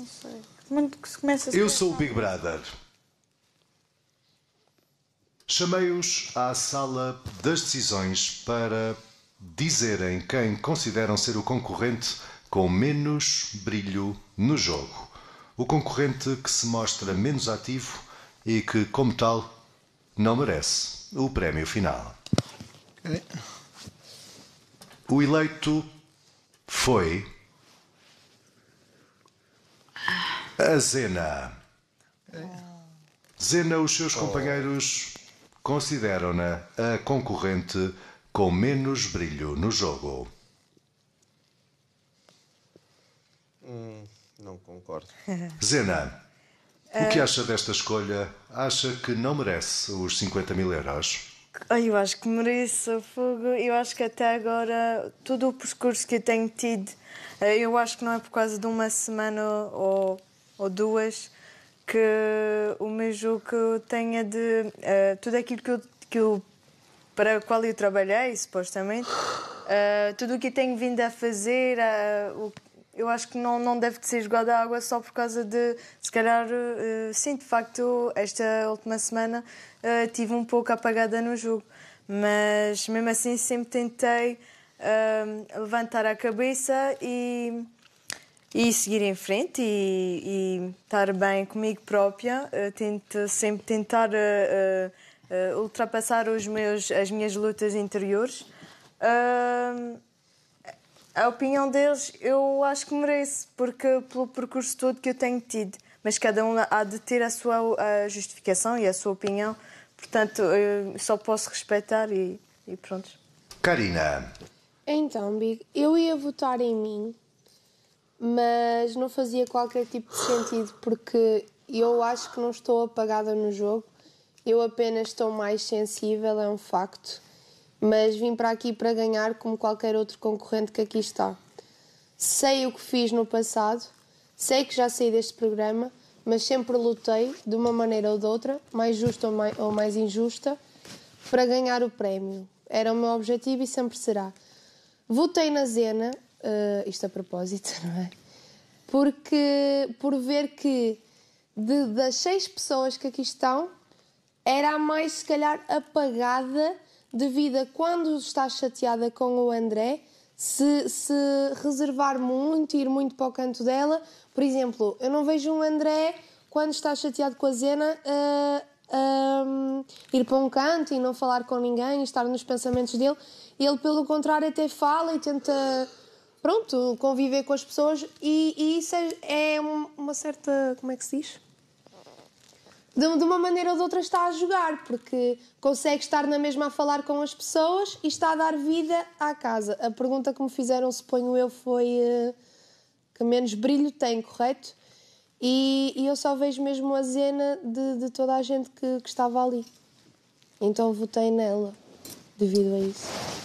não sei. que se começa a se Eu pensar. sou o Big Brother. Chamei-os à sala das decisões para dizerem quem consideram ser o concorrente com menos brilho no jogo. O concorrente que se mostra menos ativo e que, como tal, não merece o prémio final. O eleito foi A Zena. Zena, os seus oh. companheiros consideram-na a concorrente com menos brilho no jogo. Hum, não concordo. Zena, o que acha desta escolha? Acha que não merece os 50 mil euros? Eu acho que mereço, Fogo. Eu acho que até agora, todo o percurso que eu tenho tido, eh, eu acho que não é por causa de uma semana ou ou duas que o meu jogo tenha de uh, tudo aquilo que eu, que eu, para o qual eu trabalhei supostamente uh, tudo o que tenho vindo a fazer uh, o, eu acho que não, não deve ser jogada a água só por causa de se calhar sim de facto esta última semana uh, tive um pouco apagada no jogo mas mesmo assim sempre tentei levantar a cabeça e e seguir em frente e, e estar bem comigo própria. Uh, tento sempre tentar uh, ultrapassar os meus, as minhas lutas interiores. a opinião deles eu acho que mereço, porque pelo percurso todo que eu tenho tido. Mas cada um há de ter a sua a justificação e a sua opinião. Portanto, eu só posso respeitar e, e pronto. Karina. Então, Big, eu ia votar em mim mas não fazia qualquer tipo de sentido porque eu acho que não estou apagada no jogo, eu apenas estou mais sensível, é um facto, mas vim para aqui para ganhar como qualquer outro concorrente que aqui está. Sei o que fiz no passado, sei que já saí deste programa, mas sempre lutei, de uma maneira ou de outra, mais justa ou mais, ou mais injusta, para ganhar o prémio. Era o meu objetivo e sempre será. Votei na Zena, uh, isto a propósito, não é? porque por ver que de, das seis pessoas que aqui estão, era a mais se calhar apagada devido a quando está chateada com o André, se, se reservar muito, ir muito para o canto dela. Por exemplo, eu não vejo um André quando está chateado com a Zena a, a, hum, ir para um canto e não falar com ninguém, estar nos pensamentos dele. Ele, pelo contrário, até fala e tenta pronto, conviver com as pessoas e, e isso é, é, uma certa. como é que se diz? De, de, uma maneira ou de outra está a jogar, porque consegue estar na mesma a falar com as pessoas e está a dar vida à casa. A pergunta que me fizeram, suponho eu, foi uh, que menos brilho tem, correto? E, e eu só vejo mesmo a zena de, de toda a gente que, que estava ali. Então votei nela, devido a isso.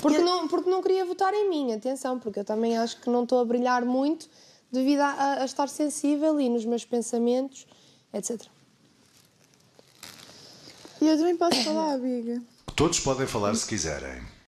Porque, não, porque não queria votar em mim, atenção, porque eu também acho que não estou a brilhar muito devido a, a estar sensível e nos meus pensamentos, etc. E eu também posso falar, amiga. Todos podem falar se quiserem.